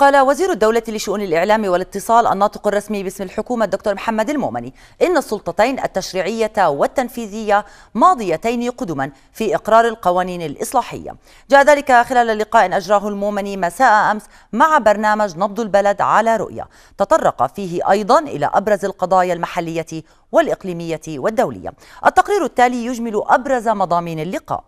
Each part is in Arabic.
قال وزير الدولة لشؤون الإعلام والاتصال الناطق الرسمي باسم الحكومة الدكتور محمد المومني إن السلطتين التشريعية والتنفيذية ماضيتين قدما في إقرار القوانين الإصلاحية جاء ذلك خلال لقاء أجراه المومني مساء أمس مع برنامج نبض البلد على رؤية تطرق فيه أيضا إلى أبرز القضايا المحلية والإقليمية والدولية التقرير التالي يجمل أبرز مضامين اللقاء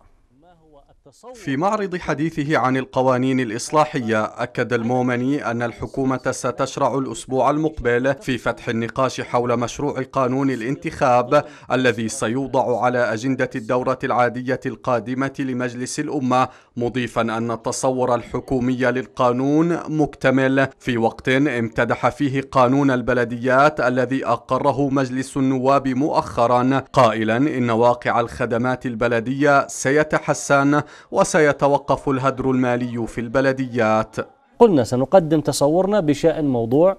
في معرض حديثه عن القوانين الإصلاحية أكد المومني أن الحكومة ستشرع الأسبوع المقبل في فتح النقاش حول مشروع قانون الانتخاب الذي سيوضع على أجندة الدورة العادية القادمة لمجلس الأمة مضيفا أن التصور الحكومي للقانون مكتمل في وقت امتدح فيه قانون البلديات الذي أقره مجلس النواب مؤخرا قائلا إن واقع الخدمات البلدية سيتحسن وسيتوقف الهدر المالي في البلديات قلنا سنقدم تصورنا بشأن موضوع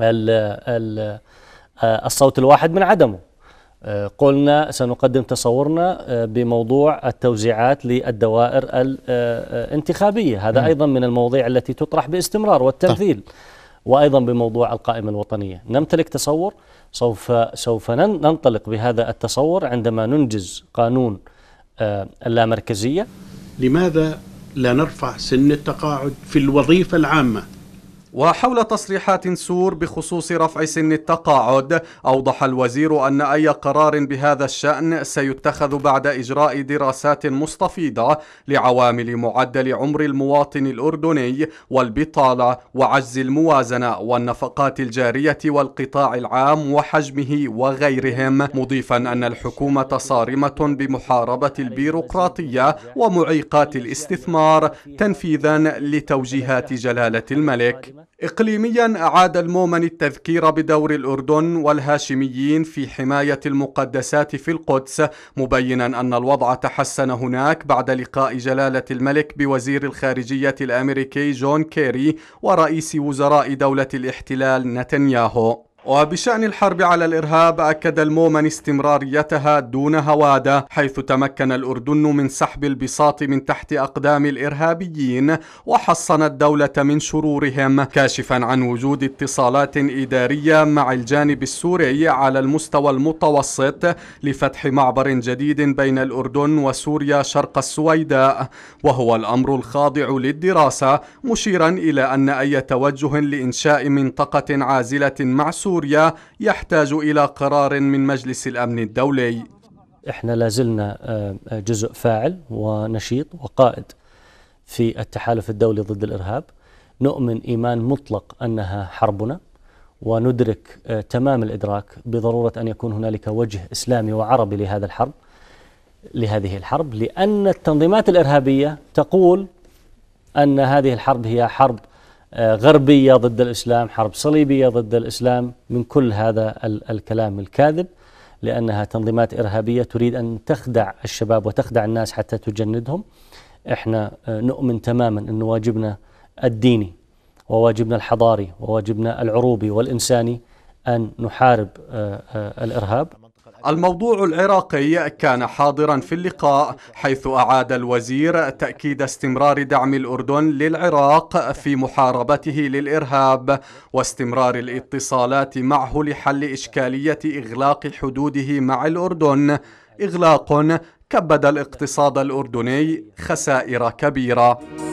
الـ الـ آه، الصوت الواحد من عدمه آه، قلنا سنقدم تصورنا آه، بموضوع التوزيعات للدوائر الانتخابية هذا أيضا من المواضيع التي تطرح باستمرار والتمثيل طيب. وأيضا بموضوع القائمة الوطنية نمتلك تصور سوف, سوف ننطلق بهذا التصور عندما ننجز قانون آه، اللامركزية لماذا لا نرفع سن التقاعد في الوظيفة العامة وحول تصريحات سور بخصوص رفع سن التقاعد أوضح الوزير أن أي قرار بهذا الشأن سيتخذ بعد إجراء دراسات مستفيضة لعوامل معدل عمر المواطن الأردني والبطالة وعجز الموازنة والنفقات الجارية والقطاع العام وحجمه وغيرهم مضيفا أن الحكومة صارمة بمحاربة البيروقراطية ومعيقات الاستثمار تنفيذا لتوجيهات جلالة الملك إقليميا أعاد المومن التذكير بدور الأردن والهاشميين في حماية المقدسات في القدس مبينا أن الوضع تحسن هناك بعد لقاء جلالة الملك بوزير الخارجية الأمريكي جون كيري ورئيس وزراء دولة الاحتلال نتنياهو وبشأن الحرب على الإرهاب أكد المؤمن استمراريتها دون هوادة حيث تمكن الأردن من سحب البساط من تحت أقدام الإرهابيين وحصن الدولة من شرورهم كاشفا عن وجود اتصالات إدارية مع الجانب السوري على المستوى المتوسط لفتح معبر جديد بين الأردن وسوريا شرق السويداء وهو الأمر الخاضع للدراسة مشيرا إلى أن أي توجه لإنشاء منطقة عازلة مع سوريا سوريا يحتاج إلى قرار من مجلس الأمن الدولي احنا لازلنا آه، آه، جزء فاعل ونشيط وقائد في التحالف الدولي ضد الارهاب نؤمن ايمان مطلق انها حربنا وندرك آه، تمام الادراك بضروره ان يكون هنالك وجه اسلامي وعربي لهذا الحرب لهذه الحرب لان التنظيمات الارهابيه تقول ان هذه الحرب هي حرب آه، غربية ضد الإسلام حرب صليبية ضد الإسلام من كل هذا الكلام الكاذب لأنها تنظيمات إرهابية تريد أن تخدع الشباب وتخدع الناس حتى تجندهم إحنا آه، نؤمن تماما أن واجبنا الديني وواجبنا الحضاري وواجبنا العروبي والإنساني أن نحارب آه، الإرهاب الموضوع العراقي كان حاضرا في اللقاء حيث أعاد الوزير تأكيد استمرار دعم الأردن للعراق في محاربته للإرهاب واستمرار الاتصالات معه لحل إشكالية إغلاق حدوده مع الأردن إغلاق كبد الاقتصاد الأردني خسائر كبيرة